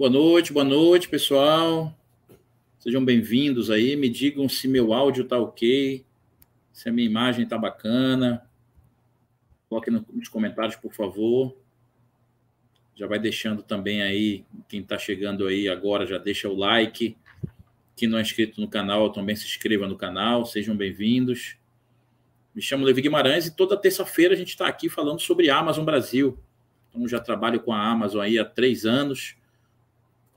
Boa noite, boa noite, pessoal. Sejam bem-vindos aí. Me digam se meu áudio tá ok, se a minha imagem tá bacana. Coloquem nos comentários, por favor. Já vai deixando também aí, quem está chegando aí agora, já deixa o like. Quem não é inscrito no canal, também se inscreva no canal. Sejam bem-vindos. Me chamo Levi Guimarães e toda terça-feira a gente está aqui falando sobre Amazon Brasil. Então, já trabalho com a Amazon aí há três anos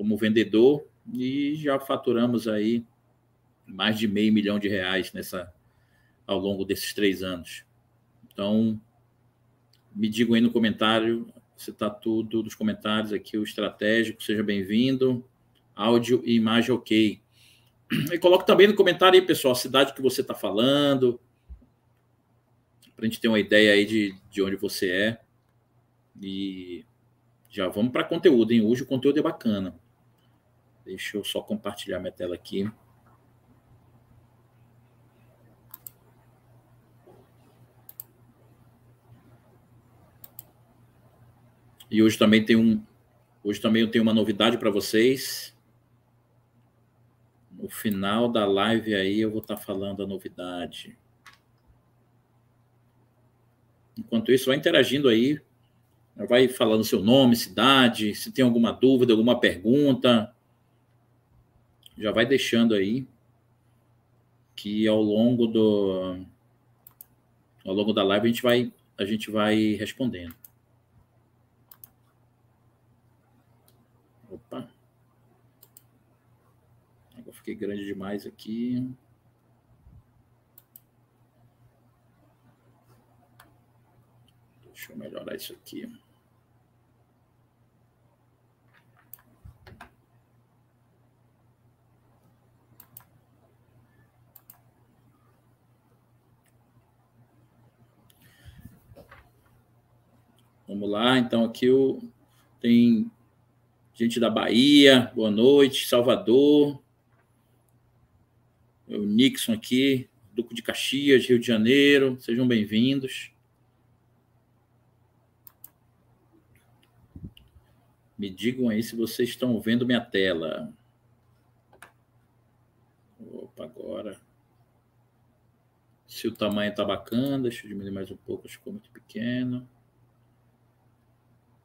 como vendedor e já faturamos aí mais de meio milhão de reais nessa ao longo desses três anos. Então, me digam aí no comentário você está tudo nos comentários aqui, o estratégico, seja bem-vindo, áudio e imagem ok. E coloque também no comentário aí, pessoal, a cidade que você está falando, para a gente ter uma ideia aí de, de onde você é. E já vamos para conteúdo, hein? Hoje o conteúdo é bacana. Deixa eu só compartilhar minha tela aqui. E hoje também tem um, hoje também eu tenho uma novidade para vocês. No final da live aí eu vou estar tá falando a novidade. Enquanto isso, vai interagindo aí, vai falando seu nome, cidade, se tem alguma dúvida, alguma pergunta, já vai deixando aí que ao longo do ao longo da live a gente vai a gente vai respondendo. Opa. Agora fiquei grande demais aqui. Deixa eu melhorar isso aqui. Vamos lá, então aqui tem gente da Bahia, boa noite, Salvador, é o Nixon aqui, Duque de Caxias, Rio de Janeiro, sejam bem-vindos. Me digam aí se vocês estão vendo minha tela. Opa, agora. Se o tamanho está bacana, deixa eu diminuir mais um pouco, acho que ficou muito pequeno.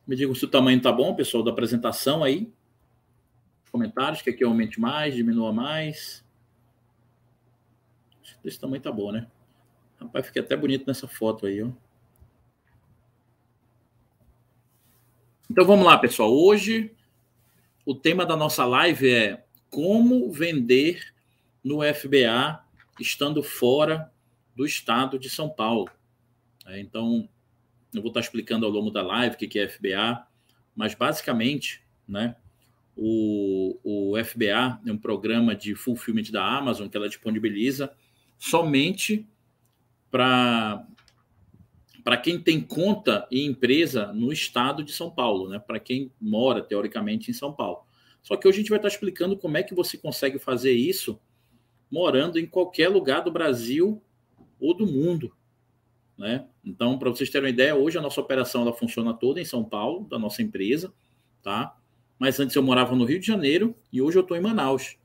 Me digam se o tamanho está bom, pessoal, da apresentação aí. comentários, que aqui aumente mais, diminua mais. Acho que esse tamanho está bom, né? Rapaz, fica até bonito nessa foto aí, ó. Então vamos lá, pessoal. Hoje o tema da nossa live é como vender no FBA estando fora do estado de São Paulo. É, então, eu vou estar explicando ao longo da live o que é FBA, mas basicamente, né, o, o FBA é um programa de fulfillment da Amazon que ela disponibiliza somente para para quem tem conta e empresa no estado de São Paulo, né? Para quem mora teoricamente em São Paulo. Só que hoje a gente vai estar explicando como é que você consegue fazer isso morando em qualquer lugar do Brasil ou do mundo, né? Então, para vocês terem uma ideia, hoje a nossa operação ela funciona toda em São Paulo, da nossa empresa, tá? Mas antes eu morava no Rio de Janeiro e hoje eu estou em Manaus.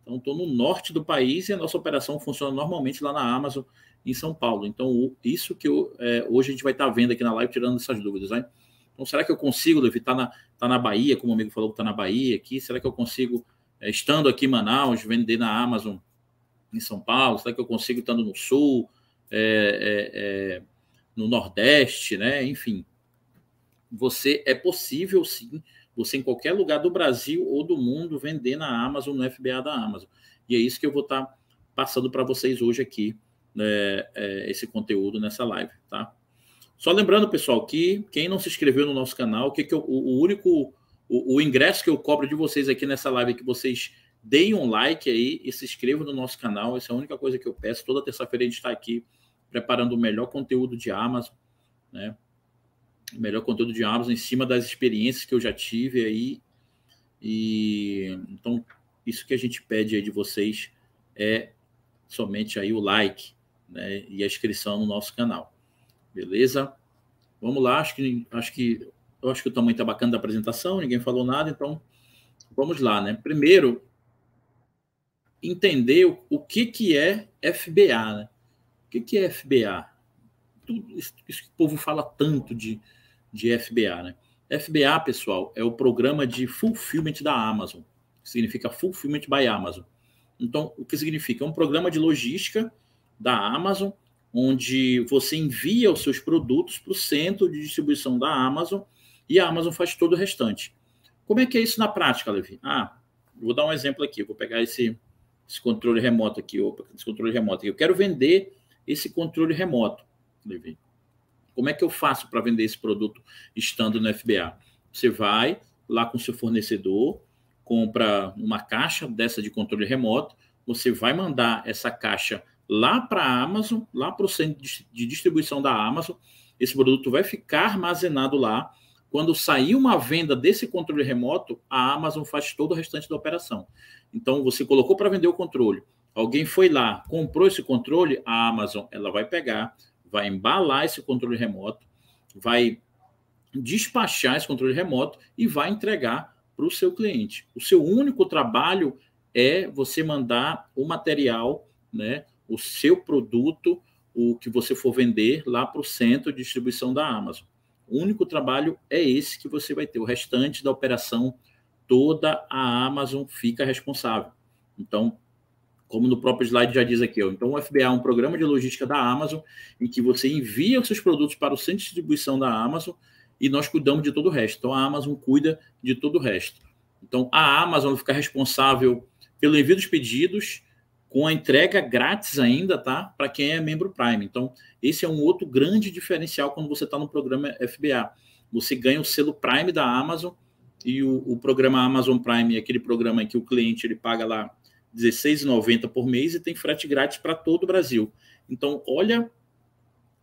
Então, estou no norte do país e a nossa operação funciona normalmente lá na Amazon, em São Paulo. Então, isso que eu, é, hoje a gente vai estar tá vendo aqui na live, tirando essas dúvidas, né? Então, será que eu consigo, Levi, tá na, tá na Bahia, como o amigo falou que está na Bahia aqui, será que eu consigo, é, estando aqui em Manaus, vender na Amazon em São Paulo, será que eu consigo estando no Sul, é, é, é, no Nordeste, né? Enfim, você é possível sim, você em qualquer lugar do Brasil ou do mundo vender na Amazon, no FBA da Amazon. E é isso que eu vou estar tá passando para vocês hoje aqui, né, é, esse conteúdo nessa live, tá? Só lembrando, pessoal, que quem não se inscreveu no nosso canal, que, que eu, o, o, único o, o, ingresso que eu cobro de vocês aqui nessa live é que vocês deem um like aí e se inscrevam no nosso canal. Essa é a única coisa que eu peço. Toda terça-feira a gente está aqui preparando o melhor conteúdo de Amazon, né? O melhor conteúdo de Amazon em cima das experiências que eu já tive aí. E então isso que a gente pede aí de vocês é somente aí o like, né, e a inscrição no nosso canal. Beleza? Vamos lá, acho que acho que eu acho que o tamanho tá bacana da apresentação, ninguém falou nada, então vamos lá, né? Primeiro entender o, o que que é FBA, né? que, que é FBA? Tudo isso, isso que o povo fala tanto de, de FBA, né? FBA, pessoal, é o programa de fulfillment da Amazon. Significa Fulfillment by Amazon. Então, o que significa? É um programa de logística da Amazon, onde você envia os seus produtos para o centro de distribuição da Amazon e a Amazon faz todo o restante. Como é que é isso na prática, Levi? Ah, vou dar um exemplo aqui. Vou pegar esse, esse controle remoto aqui. Opa, esse controle remoto aqui. Eu quero vender esse controle remoto, Levi. Como é que eu faço para vender esse produto estando no FBA? Você vai lá com seu fornecedor, compra uma caixa dessa de controle remoto, você vai mandar essa caixa lá para a Amazon, lá para o centro de distribuição da Amazon. Esse produto vai ficar armazenado lá. Quando sair uma venda desse controle remoto, a Amazon faz todo o restante da operação. Então, você colocou para vender o controle. Alguém foi lá, comprou esse controle, a Amazon ela vai pegar, vai embalar esse controle remoto, vai despachar esse controle remoto e vai entregar para o seu cliente. O seu único trabalho é você mandar o material, né, o seu produto, o que você for vender lá para o centro de distribuição da Amazon. O único trabalho é esse que você vai ter. O restante da operação toda a Amazon fica responsável. Então, como no próprio slide já diz aqui. Então, o FBA é um programa de logística da Amazon em que você envia os seus produtos para o centro de distribuição da Amazon e nós cuidamos de todo o resto. Então, a Amazon cuida de todo o resto. Então, a Amazon fica responsável pelo envio dos pedidos com a entrega grátis ainda, tá? Para quem é membro Prime. Então, esse é um outro grande diferencial quando você está no programa FBA. Você ganha o selo Prime da Amazon e o, o programa Amazon Prime é aquele programa em que o cliente ele paga lá 16,90 por mês e tem frete grátis para todo o Brasil. Então, olha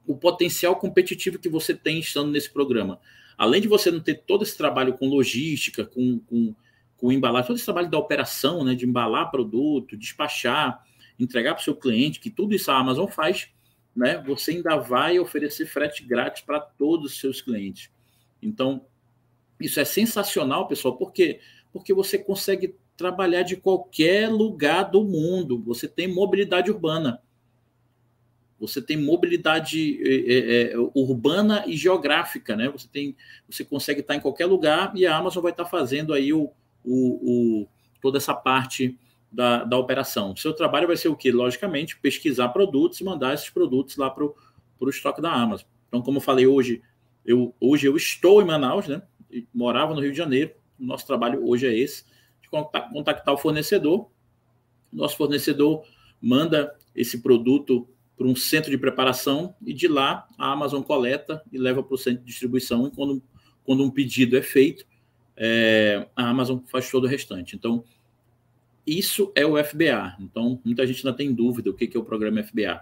o potencial competitivo que você tem estando nesse programa. Além de você não ter todo esse trabalho com logística, com, com, com embalagem, todo esse trabalho da operação, né, de embalar produto, despachar, entregar para o seu cliente, que tudo isso a Amazon faz, né, você ainda vai oferecer frete grátis para todos os seus clientes. Então, isso é sensacional, pessoal, por quê? Porque você consegue trabalhar de qualquer lugar do mundo. Você tem mobilidade urbana. Você tem mobilidade é, é, urbana e geográfica, né? Você tem, você consegue estar em qualquer lugar e a Amazon vai estar fazendo aí o, o, o toda essa parte da, da operação. O seu trabalho vai ser o que? Logicamente, pesquisar produtos e mandar esses produtos lá para o estoque da Amazon. Então, como eu falei hoje, eu, hoje eu estou em Manaus, né? morava no Rio de Janeiro. O nosso trabalho hoje é esse contactar o fornecedor. Nosso fornecedor manda esse produto para um centro de preparação e de lá a Amazon coleta e leva para o centro de distribuição. E quando, quando um pedido é feito, é, a Amazon faz todo o restante. Então, isso é o FBA. Então, muita gente ainda tem dúvida o que é o programa FBA.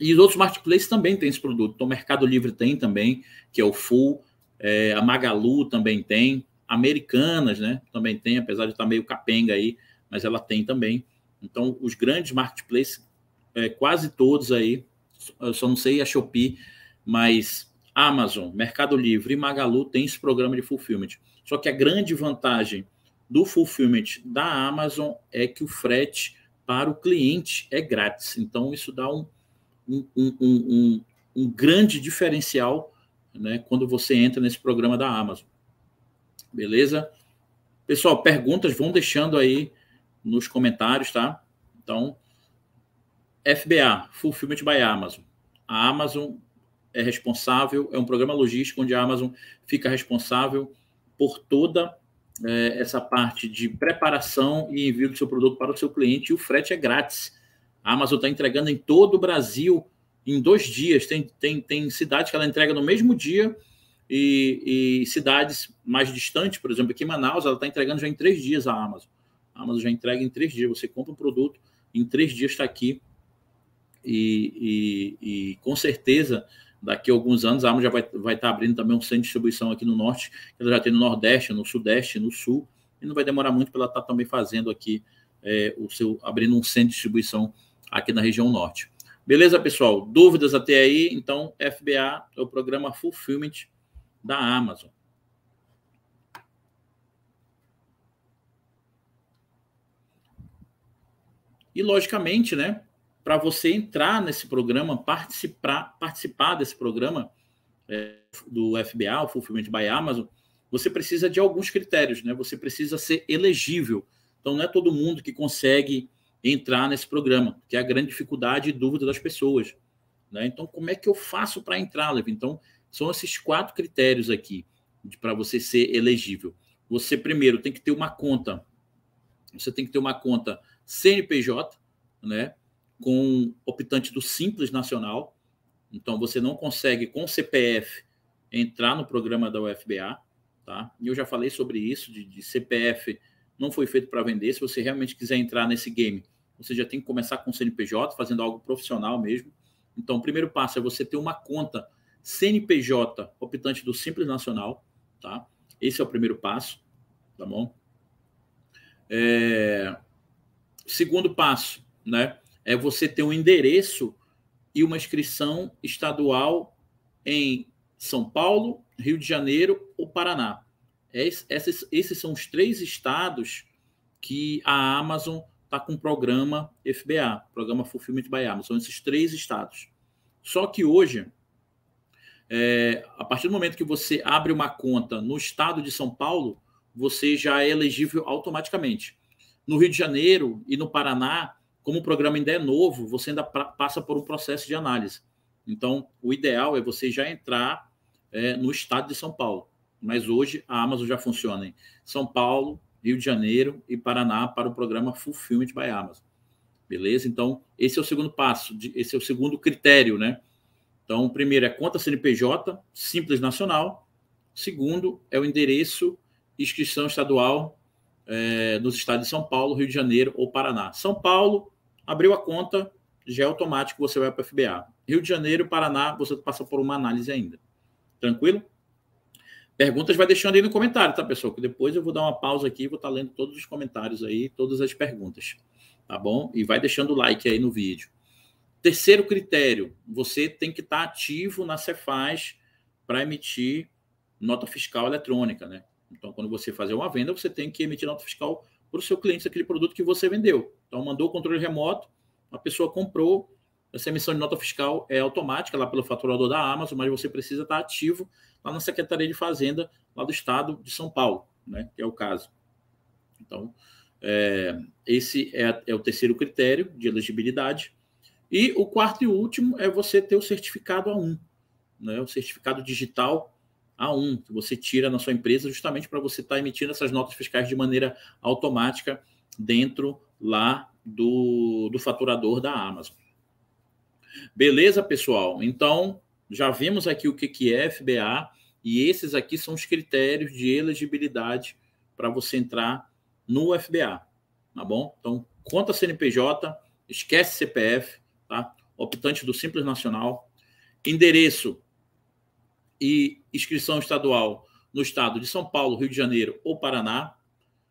E os outros marketplaces também têm esse produto. Então, o Mercado Livre tem também, que é o Full, é, a Magalu também tem. Americanas, né? Também tem, apesar de estar tá meio capenga aí, mas ela tem também. Então, os grandes marketplaces, é, quase todos aí, eu só não sei a Shopee, mas Amazon, Mercado Livre e Magalu tem esse programa de fulfillment. Só que a grande vantagem do fulfillment da Amazon é que o frete para o cliente é grátis. Então, isso dá um, um, um, um, um grande diferencial né, quando você entra nesse programa da Amazon. Beleza? Pessoal, perguntas vão deixando aí nos comentários, tá? Então, FBA, Fulfillment by Amazon. A Amazon é responsável, é um programa logístico onde a Amazon fica responsável por toda é, essa parte de preparação e envio do seu produto para o seu cliente e o frete é grátis. A Amazon está entregando em todo o Brasil em dois dias. Tem, tem, tem cidades que ela entrega no mesmo dia e, e cidades mais distantes, por exemplo, aqui em Manaus, ela está entregando já em três dias a Amazon. A Amazon já entrega em três dias. Você compra um produto, em três dias está aqui. E, e, e, com certeza, daqui a alguns anos, a Amazon já vai estar vai tá abrindo também um centro de distribuição aqui no Norte, que ela já tem no Nordeste, no Sudeste, no Sul. E não vai demorar muito para ela estar tá também fazendo aqui é, o seu abrindo um centro de distribuição aqui na região norte. Beleza, pessoal? Dúvidas até aí? Então, FBA é o programa Fulfillment da Amazon. E, logicamente, né, para você entrar nesse programa, participar, participar desse programa é, do FBA, o Fulfillment by Amazon, você precisa de alguns critérios, né? Você precisa ser elegível. Então, não é todo mundo que consegue entrar nesse programa, que é a grande dificuldade e dúvida das pessoas. Né? Então, como é que eu faço para entrar, Levi? Então, são esses quatro critérios aqui para você ser elegível. Você primeiro tem que ter uma conta. Você tem que ter uma conta CNPJ, né, com optante do Simples Nacional. Então você não consegue com CPF entrar no programa da UFBA, tá? E eu já falei sobre isso de, de CPF não foi feito para vender. Se você realmente quiser entrar nesse game, você já tem que começar com CNPJ, fazendo algo profissional mesmo. Então, o primeiro passo é você ter uma conta CNPJ, optante do Simples Nacional, tá? Esse é o primeiro passo, tá bom? É... Segundo passo, né? É você ter um endereço e uma inscrição estadual em São Paulo, Rio de Janeiro ou Paraná. Esses, esses são os três estados que a Amazon está com o programa FBA, Programa Fulfillment by Amazon, São esses três estados. Só que hoje, é, a partir do momento que você abre uma conta no estado de São Paulo, você já é elegível automaticamente. No Rio de Janeiro e no Paraná, como o programa ainda é novo, você ainda passa por um processo de análise. Então, o ideal é você já entrar é, no estado de São Paulo. Mas hoje a Amazon já funciona em São Paulo, Rio de Janeiro e Paraná para o programa Fulfillment by Amazon. Beleza? Então, esse é o segundo passo, esse é o segundo critério, né? Então, primeiro é conta CNPJ, simples nacional. Segundo é o endereço inscrição estadual é, nos estados de São Paulo, Rio de Janeiro ou Paraná. São Paulo, abriu a conta, já é automático, você vai para o FBA. Rio de Janeiro, Paraná, você passa por uma análise ainda. Tranquilo? Perguntas vai deixando aí no comentário, tá, pessoal? Que depois eu vou dar uma pausa aqui, vou estar tá lendo todos os comentários aí, todas as perguntas, tá bom? E vai deixando o like aí no vídeo. Terceiro critério, você tem que estar ativo na Cefaz para emitir nota fiscal eletrônica, né? Então, quando você fazer uma venda, você tem que emitir nota fiscal para o seu cliente aquele produto que você vendeu. Então, mandou o controle remoto, a pessoa comprou, essa emissão de nota fiscal é automática lá pelo faturador da Amazon, mas você precisa estar ativo lá na Secretaria de Fazenda, lá do Estado de São Paulo, né? Que é o caso. Então, é, esse é, é o terceiro critério de elegibilidade. E o quarto e último é você ter o certificado A1, né? o certificado digital A1, que você tira na sua empresa justamente para você estar tá emitindo essas notas fiscais de maneira automática dentro lá do, do faturador da Amazon. Beleza, pessoal? Então, já vimos aqui o que, que é FBA e esses aqui são os critérios de elegibilidade para você entrar no FBA, tá bom? Então, conta CNPJ, esquece CPF, tá? Optante do Simples Nacional. Endereço e inscrição estadual no estado de São Paulo, Rio de Janeiro ou Paraná.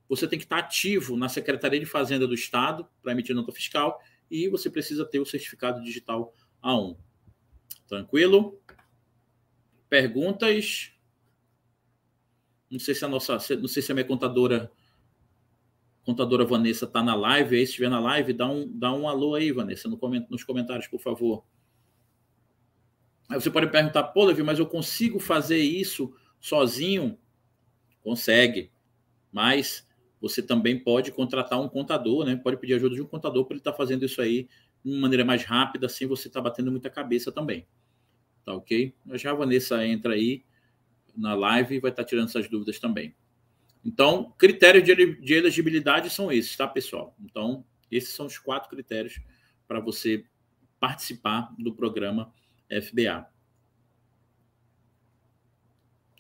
Você tem que estar ativo na Secretaria de Fazenda do Estado para emitir nota fiscal e você precisa ter o certificado digital A1. Tranquilo? Perguntas? Não sei se a nossa, não sei se a minha contadora contadora Vanessa está na live, aí se estiver na live, dá um, dá um alô aí, Vanessa, no coment, nos comentários, por favor. Aí você pode perguntar, pô, Levi, mas eu consigo fazer isso sozinho? Consegue, mas você também pode contratar um contador, né? Pode pedir ajuda de um contador para ele estar tá fazendo isso aí de uma maneira mais rápida, sem você estar tá batendo muita cabeça também. Tá ok? Já a Vanessa entra aí na live e vai estar tá tirando essas dúvidas também. Então, critérios de elegibilidade são esses, tá, pessoal? Então, esses são os quatro critérios para você participar do programa FBA.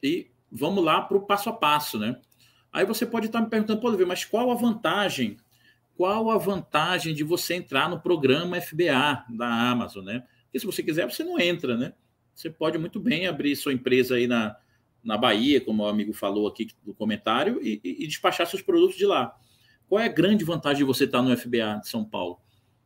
E vamos lá para o passo a passo, né? Aí você pode estar tá me perguntando, ver, mas qual a vantagem? Qual a vantagem de você entrar no programa FBA da Amazon, né? Porque se você quiser, você não entra, né? Você pode muito bem abrir sua empresa aí na, na Bahia, como o amigo falou aqui no comentário, e, e despachar seus produtos de lá. Qual é a grande vantagem de você estar no FBA de São Paulo?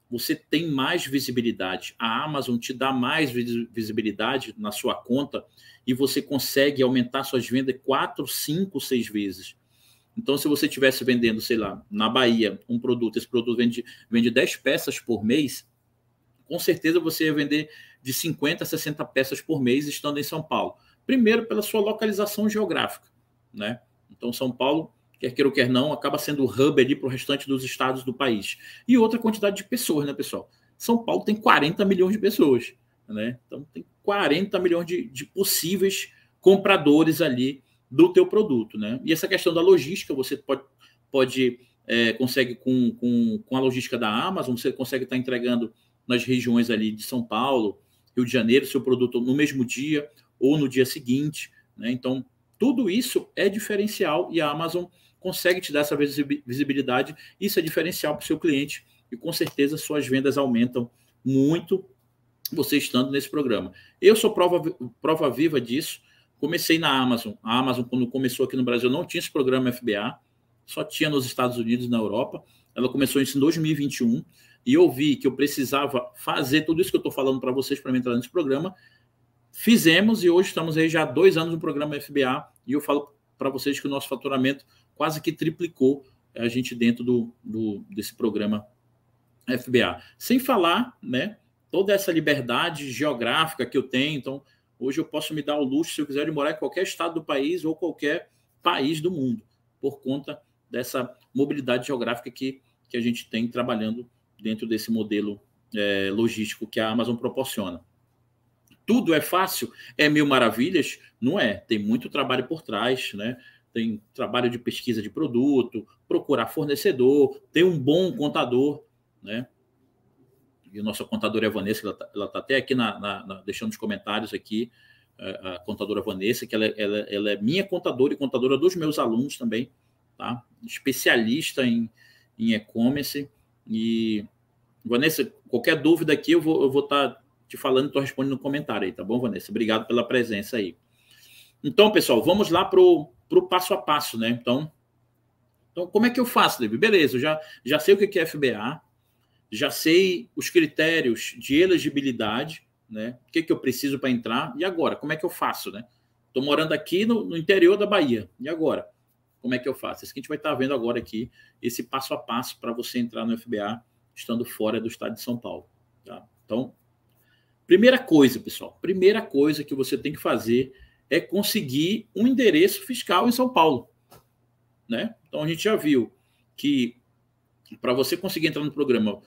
Você tem mais visibilidade. A Amazon te dá mais visibilidade na sua conta e você consegue aumentar suas vendas quatro, cinco, seis vezes. Então, se você estivesse vendendo, sei lá, na Bahia, um produto, esse produto vende, vende 10 peças por mês, com certeza você ia vender de 50 a 60 peças por mês estando em São Paulo. Primeiro, pela sua localização geográfica. Né? Então, São Paulo, quer queira ou quer não, acaba sendo o hub ali para o restante dos estados do país. E outra quantidade de pessoas, né, pessoal? São Paulo tem 40 milhões de pessoas. Né? Então, tem 40 milhões de, de possíveis compradores ali do teu produto. Né? E essa questão da logística, você pode, pode é, consegue com, com, com a logística da Amazon, você consegue estar tá entregando nas regiões ali de São Paulo, Rio de Janeiro, seu produto no mesmo dia, ou no dia seguinte. Né? Então, tudo isso é diferencial e a Amazon consegue te dar essa visibilidade. Isso é diferencial para o seu cliente e com certeza suas vendas aumentam muito você estando nesse programa. Eu sou prova, prova viva disso. Comecei na Amazon. A Amazon, quando começou aqui no Brasil, não tinha esse programa FBA, só tinha nos Estados Unidos e na Europa. Ela começou isso em 2021 e eu vi que eu precisava fazer tudo isso que eu estou falando para vocês para entrar nesse programa Fizemos e hoje estamos aí já há dois anos no programa FBA e eu falo para vocês que o nosso faturamento quase que triplicou eh, a gente dentro do, do, desse programa FBA. Sem falar, né, toda essa liberdade geográfica que eu tenho, então hoje eu posso me dar o luxo, se eu quiser, de morar em qualquer estado do país ou qualquer país do mundo, por conta dessa mobilidade geográfica que, que a gente tem trabalhando dentro desse modelo é, logístico que a Amazon proporciona tudo é fácil, é mil maravilhas? Não é. Tem muito trabalho por trás, né? Tem trabalho de pesquisa de produto, procurar fornecedor, ter um bom contador, né? E o nosso contador é a Vanessa, ela está tá até aqui na, na, na, deixando os comentários aqui, a, eh, a contadora Vanessa, que ela, é, ela, ela é minha contadora e contadora dos meus alunos também, tá? Especialista em, em e-commerce. E, Vanessa, qualquer dúvida aqui, eu vou estar eu vou tá te falando, tu responde no comentário aí, tá bom, Vanessa? Obrigado pela presença aí. Então, pessoal, vamos lá pro, pro passo a passo, né? Então, então como é que eu faço, Levi? Beleza, eu já, já sei o que é FBA, já sei os critérios de elegibilidade, né? O que, é que eu preciso para entrar, e agora? Como é que eu faço, né? Estou morando aqui no, no, interior da Bahia, e agora? Como é que eu faço? Isso que a gente vai estar tá vendo agora aqui, esse passo a passo para você entrar no FBA estando fora do estado de São Paulo. Tá? Então, Primeira coisa, pessoal, primeira coisa que você tem que fazer é conseguir um endereço fiscal em São Paulo. Né? Então a gente já viu que para você conseguir entrar no programa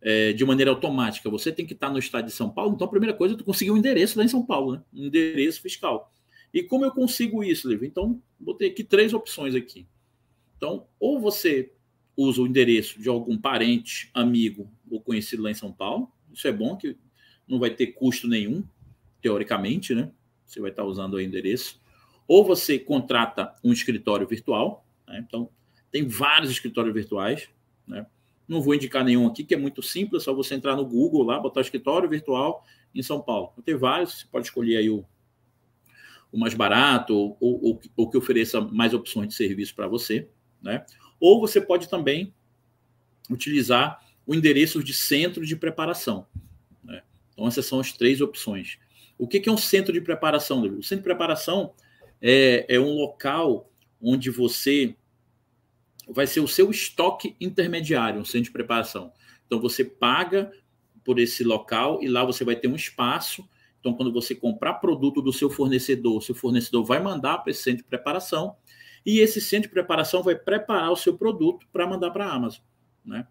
é, de maneira automática, você tem que estar tá no estado de São Paulo. Então a primeira coisa é tu conseguir um endereço lá em São Paulo, né? um endereço fiscal. E como eu consigo isso, Levi? Então vou ter aqui três opções aqui. Então, ou você usa o endereço de algum parente, amigo ou conhecido lá em São Paulo, isso é bom que não vai ter custo nenhum, teoricamente, né? Você vai estar usando o endereço. Ou você contrata um escritório virtual, né? então tem vários escritórios virtuais, né? Não vou indicar nenhum aqui, que é muito simples, é só você entrar no Google lá, botar escritório virtual em São Paulo. Tem vários, você pode escolher aí o, o mais barato ou, ou, ou, que ofereça mais opções de serviço para você, né? Ou você pode também utilizar o endereço de centro de preparação. Então, essas são as três opções. O que, que é um centro de preparação, O centro de preparação é, é um local onde você vai ser o seu estoque intermediário, um centro de preparação. Então, você paga por esse local e lá você vai ter um espaço. Então, quando você comprar produto do seu fornecedor, seu fornecedor vai mandar para esse centro de preparação e esse centro de preparação vai preparar o seu produto para mandar para a Amazon, né?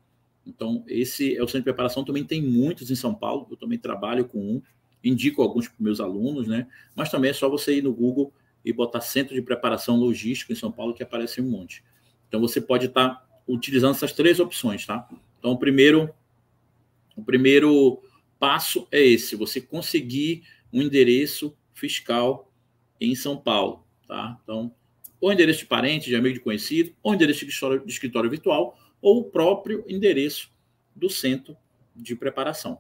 Então, esse é o centro de preparação, também tem muitos em São Paulo, eu também trabalho com um, indico alguns para meus alunos, né? Mas também é só você ir no Google e botar Centro de Preparação Logística em São Paulo, que aparece um monte. Então, você pode estar tá utilizando essas três opções, tá? Então, o primeiro, o primeiro passo é esse, você conseguir um endereço fiscal em São Paulo, tá? Então, ou endereço de parente, de amigo, de conhecido, ou endereço de escritório, de escritório virtual, ou o próprio endereço do centro de preparação.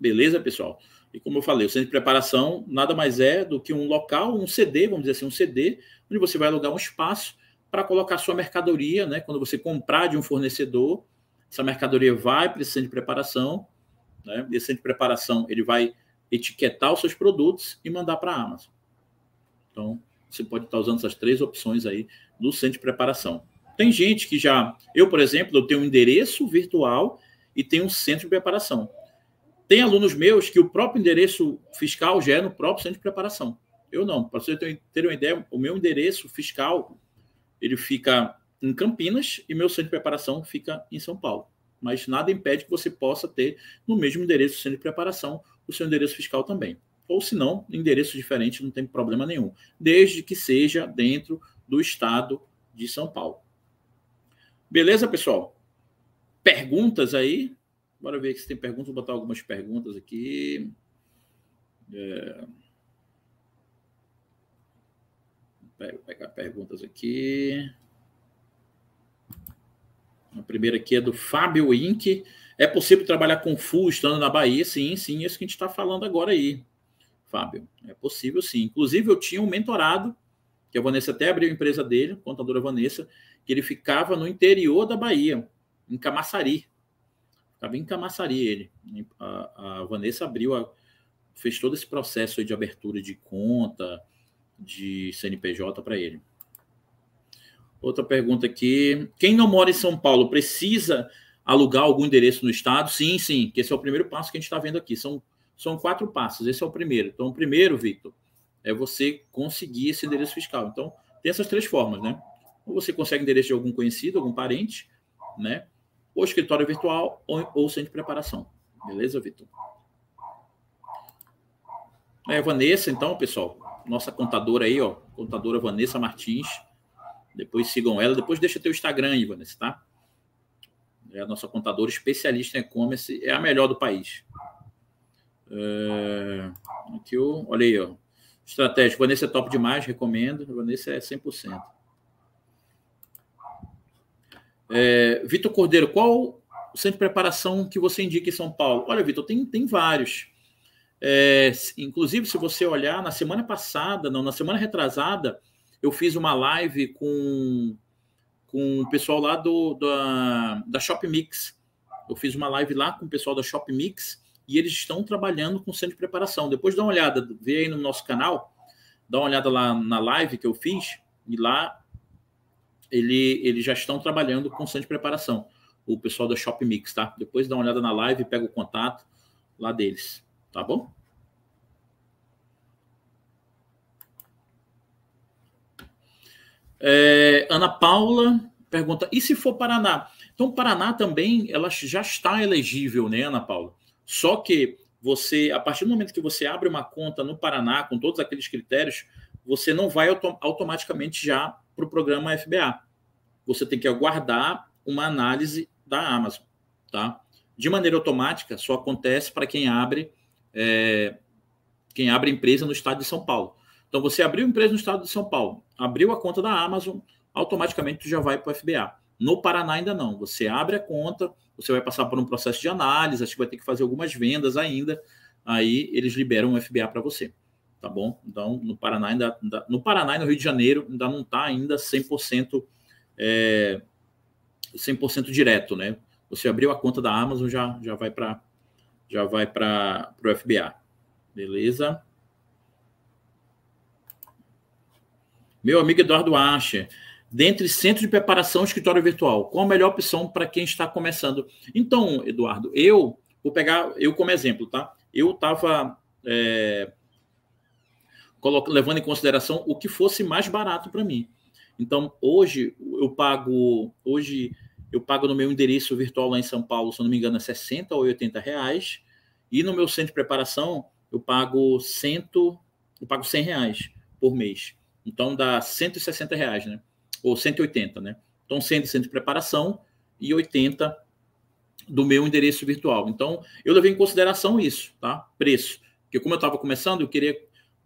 Beleza, pessoal? E como eu falei, o centro de preparação nada mais é do que um local, um CD, vamos dizer assim, um CD, onde você vai alugar um espaço para colocar sua mercadoria, né? Quando você comprar de um fornecedor, essa mercadoria vai para esse centro de preparação, né? Esse centro de preparação ele vai etiquetar os seus produtos e mandar para a Amazon. Então, você pode estar usando essas três opções aí no centro de preparação. Tem gente que já. Eu, por exemplo, eu tenho um endereço virtual e tenho um centro de preparação. Tem alunos meus que o próprio endereço fiscal já é no próprio centro de preparação. Eu não. Para você ter uma ideia, o meu endereço fiscal ele fica em Campinas e meu centro de preparação fica em São Paulo. Mas nada impede que você possa ter no mesmo endereço centro de preparação o seu endereço fiscal também. Ou se não, endereço diferente não tem problema nenhum, desde que seja dentro do estado de São Paulo. Beleza, pessoal? Perguntas aí? Bora ver se tem perguntas. Vou botar algumas perguntas aqui. É... Vou pegar perguntas aqui. A primeira aqui é do Fábio Inc. É possível trabalhar com FU estando na Bahia? Sim, sim, é isso que a gente está falando agora aí, Fábio. É possível sim. Inclusive, eu tinha um mentorado, que a Vanessa até abriu a empresa dele, contadora Vanessa, que ele ficava no interior da Bahia, em Camaçari. Ficava em Camaçari ele. A, a Vanessa abriu, a, fez todo esse processo de abertura de conta, de CNPJ para ele. Outra pergunta aqui. Quem não mora em São Paulo precisa alugar algum endereço no estado? Sim, sim, que esse é o primeiro passo que a gente está vendo aqui. São, são quatro passos, esse é o primeiro. Então, o primeiro, Victor, é você conseguir esse endereço fiscal. Então, tem essas três formas, né? você consegue endereço de algum conhecido, algum parente, né? Ou escritório virtual ou, ou centro de preparação. Beleza, Vitor? É, Vanessa, então, pessoal, nossa contadora aí, ó, contadora Vanessa Martins. Depois sigam ela, depois deixa teu Instagram aí, Vanessa, tá? É a nossa contadora especialista em e-commerce, é a melhor do país. É, aqui, eu, olha aí, ó. Estratégia, Vanessa é top demais, recomendo. Vanessa é 100%. É, Vitor Cordeiro, qual o centro de preparação que você indica em São Paulo? Olha, Vitor, tem, tem vários. É, inclusive, se você olhar, na semana passada, não, na semana retrasada, eu fiz uma live com, com o pessoal lá do, da, da Shop Mix. Eu fiz uma live lá com o pessoal da Shop Mix e eles estão trabalhando com centro de preparação. Depois dá uma olhada, vê aí no nosso canal, dá uma olhada lá na live que eu fiz e lá ele, eles já estão trabalhando com centro de preparação. O pessoal da Shop Mix, tá? Depois dá uma olhada na live, pega o contato lá deles, tá bom? É, Ana Paula pergunta: e se for Paraná? Então, Paraná também ela já está elegível, né, Ana Paula? Só que você, a partir do momento que você abre uma conta no Paraná, com todos aqueles critérios, você não vai autom automaticamente já para o programa FBA. Você tem que aguardar uma análise da Amazon, tá? De maneira automática, só acontece para quem abre é, quem abre empresa no estado de São Paulo. Então, você abriu empresa no estado de São Paulo, abriu a conta da Amazon, automaticamente já vai para o FBA. No Paraná ainda não. Você abre a conta, você vai passar por um processo de análise, acho que vai ter que fazer algumas vendas ainda, aí eles liberam o FBA para você tá bom? Então, no Paraná ainda, ainda no Paraná e no Rio de Janeiro ainda não está ainda 100% é, 100% direto, né? Você abriu a conta da Amazon já já vai para já vai para o FBA. Beleza? Meu amigo Eduardo Ascher, dentre centro de preparação e escritório virtual, qual a melhor opção para quem está começando? Então, Eduardo, eu vou pegar eu como exemplo, tá? Eu estava é, levando em consideração o que fosse mais barato para mim. Então, hoje eu pago, hoje eu pago no meu endereço virtual lá em São Paulo, se eu não me engano, é 60 ou 80 reais, e no meu centro de preparação eu pago 100, eu pago 100 reais por mês. Então dá 160 reais, né? Ou 180, né? Então 100 de centro de preparação e 80 do meu endereço virtual. Então eu levei em consideração isso, tá? Preço. Porque como eu estava começando, eu queria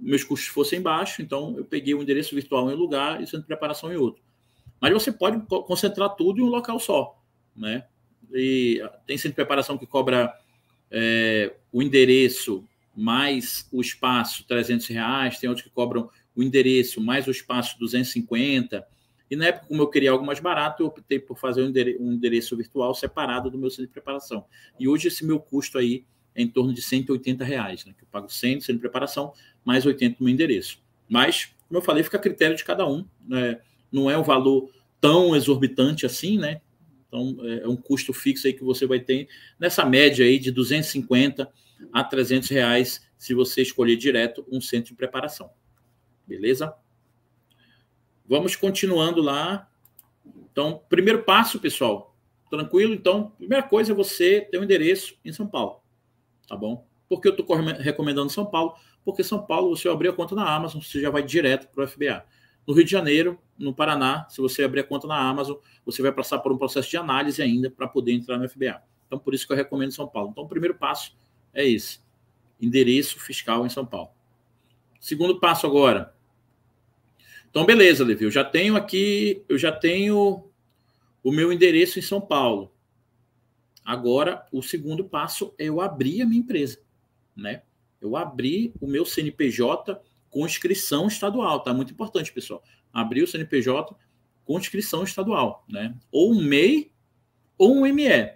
meus custos fossem baixos, então eu peguei o um endereço virtual em um lugar e o centro de preparação em outro. Mas você pode concentrar tudo em um local só, né? E ah, tem centro de preparação que cobra é, o endereço mais o espaço 300 reais, tem outros que cobram o endereço mais o espaço 250. E na época, como eu queria algo mais barato, eu optei por fazer um endereço virtual separado do meu centro de preparação. E hoje esse meu custo aí é em torno de 180 reais, né? Que eu pago 100 de preparação, mais 80 no meu endereço. Mas, como eu falei, fica a critério de cada um. Né? Não é um valor tão exorbitante assim, né? Então, é, é um custo fixo aí que você vai ter nessa média aí de 250 a 300 reais se você escolher direto um centro de preparação. Beleza? Vamos continuando lá. Então, primeiro passo, pessoal. Tranquilo? Então, primeira coisa é você ter um endereço em São Paulo tá bom? porque eu estou recomendando São Paulo? Porque São Paulo, você abrir a conta na Amazon, você já vai direto para o FBA. No Rio de Janeiro, no Paraná, se você abrir a conta na Amazon, você vai passar por um processo de análise ainda para poder entrar no FBA. Então, por isso que eu recomendo São Paulo. Então, o primeiro passo é esse: endereço fiscal em São Paulo. Segundo passo agora. Então, beleza, Levi, eu já tenho aqui, eu já tenho o meu endereço em São Paulo. Agora, o segundo passo é eu abrir a minha empresa, né? Eu abri o meu CNPJ com inscrição estadual, tá? Muito importante, pessoal. Abrir o CNPJ com inscrição estadual, né? Ou um MEI ou um ME.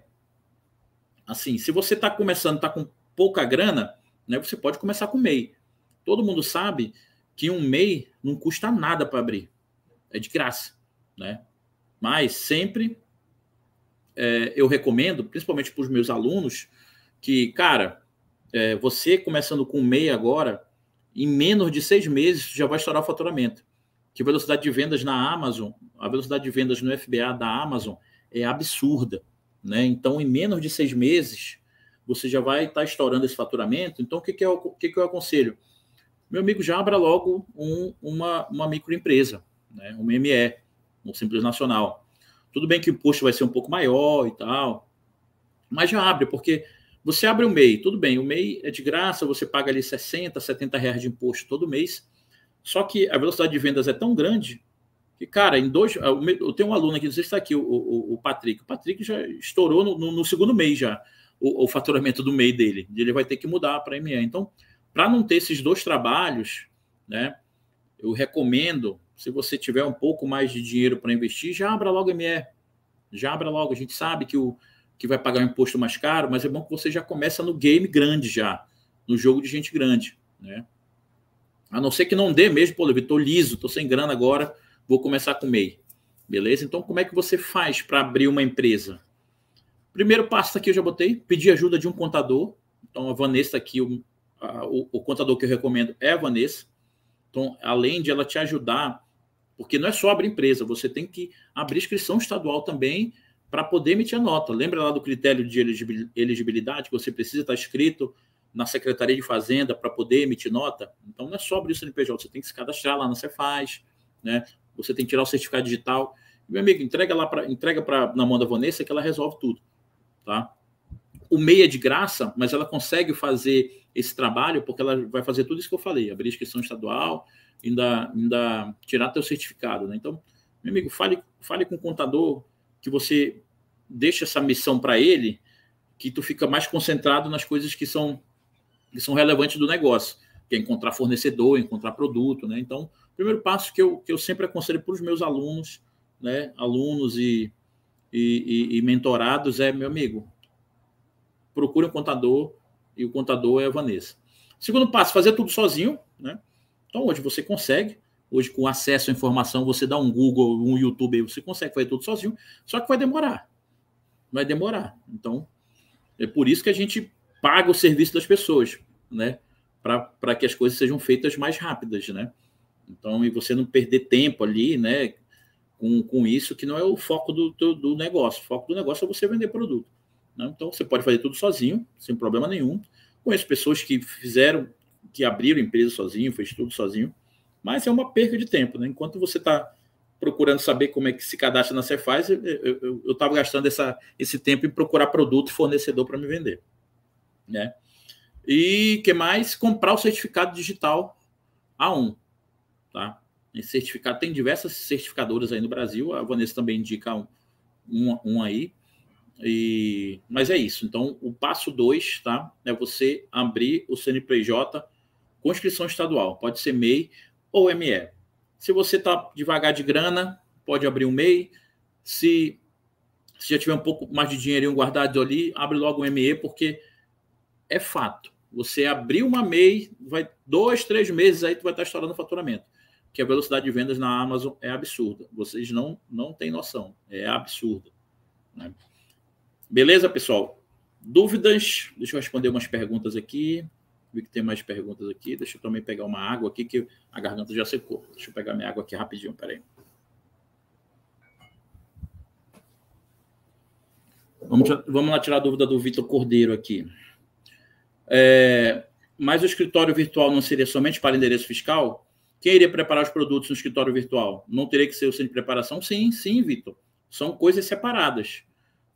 Assim, se você está começando, está com pouca grana, né? Você pode começar com MEI. Todo mundo sabe que um MEI não custa nada para abrir, é de graça, né? Mas sempre é, eu recomendo, principalmente para os meus alunos, que, cara, é, você começando com MEI agora, em menos de seis meses já vai estourar o faturamento. Que a velocidade de vendas na Amazon, a velocidade de vendas no FBA da Amazon é absurda. Né? Então, em menos de seis meses, você já vai estar tá estourando esse faturamento. Então, o que, que, eu, o que, que eu aconselho? Meu amigo, já abra logo um, uma, uma microempresa, né? uma ME, um Simples Nacional. Tudo bem que o imposto vai ser um pouco maior e tal, mas já abre, porque você abre o MEI, tudo bem, o MEI é de graça, você paga ali 60, 70 reais de imposto todo mês, só que a velocidade de vendas é tão grande que, cara, em dois. Eu tenho um aluno aqui, que está aqui, o, o, o, Patrick. O Patrick já estourou no, no, no segundo mês já o, o, faturamento do MEI dele. Ele vai ter que mudar para ME. Então, para não ter esses dois trabalhos, né? Eu recomendo se você tiver um pouco mais de dinheiro para investir, já abra logo ME. Já abra logo. A gente sabe que, o, que vai pagar um imposto mais caro, mas é bom que você já começa no game grande já, no jogo de gente grande, né? A não ser que não dê mesmo, pô, Levi, estou liso, estou sem grana agora, vou começar com o MEI. Beleza? Então, como é que você faz para abrir uma empresa? Primeiro passo aqui eu já botei, pedir ajuda de um contador. Então, a Vanessa aqui, o, a, o, o contador que eu recomendo é a Vanessa. Então, além de ela te ajudar porque não é só abrir empresa, você tem que abrir inscrição estadual também para poder emitir a nota. Lembra lá do critério de elegibilidade que você precisa tá estar inscrito na Secretaria de Fazenda para poder emitir nota? Então não é só abrir o CNPJ, você tem que se cadastrar lá na Cefaz, né? Você tem que tirar o certificado digital. Meu amigo, entrega lá para entrega para na mão da Vanessa que ela resolve tudo, tá? O MEI é de graça, mas ela consegue fazer esse trabalho porque ela vai fazer tudo isso que eu falei, abrir inscrição estadual, ainda, ainda tirar teu certificado, né? Então, meu amigo, fale, fale com o contador que você deixa essa missão para ele, que tu fica mais concentrado nas coisas que são, que são relevantes do negócio, que é encontrar fornecedor, encontrar produto, né? Então, o primeiro passo que eu, que eu sempre aconselho para os meus alunos, né, alunos e, e, e, e mentorados é, meu amigo, procure um contador, e o contador é a Vanessa. Segundo passo, fazer tudo sozinho, né? Então hoje você consegue, hoje com acesso à informação, você dá um Google, um YouTube, você consegue fazer tudo sozinho, só que vai demorar. Vai demorar. Então, é por isso que a gente paga o serviço das pessoas, né? Para que as coisas sejam feitas mais rápidas, né? Então, e você não perder tempo ali, né? Com, com isso, que não é o foco do, do, do negócio. O foco do negócio é você vender produto. Né? Então, você pode fazer tudo sozinho, sem problema nenhum. Conheço pessoas que fizeram que abriram empresa sozinho, fez tudo sozinho, mas é uma perda de tempo, né? Enquanto você está procurando saber como é que se cadastra na Cefaz, eu estava gastando essa, esse tempo em procurar produto e fornecedor para me vender, né? E que mais? Comprar o certificado digital A1, tá? Esse certificado tem diversas certificadoras aí no Brasil, a Vanessa também indica um, um, um aí, e, mas é isso. Então, o passo 2, tá? É você abrir o CNPJ ou inscrição estadual, pode ser MEI ou ME. Se você está devagar de grana, pode abrir um MEI. Se, se já tiver um pouco mais de dinheirinho guardado ali, abre logo um ME, porque é fato. Você abrir uma MEI, vai dois, três meses aí tu vai estar estourando o faturamento, que a velocidade de vendas na Amazon é absurda. Vocês não não têm noção, é absurda. Né? Beleza, pessoal? Dúvidas? Deixa eu responder umas perguntas aqui. Vi que tem mais perguntas aqui. Deixa eu também pegar uma água aqui, que a garganta já secou. Deixa eu pegar minha água aqui rapidinho, peraí. Vamos, vamos lá tirar a dúvida do Vitor Cordeiro aqui. É, mas o escritório virtual não seria somente para endereço fiscal? Quem iria preparar os produtos no escritório virtual? Não teria que ser o centro de preparação? Sim, sim, Vitor. São coisas separadas.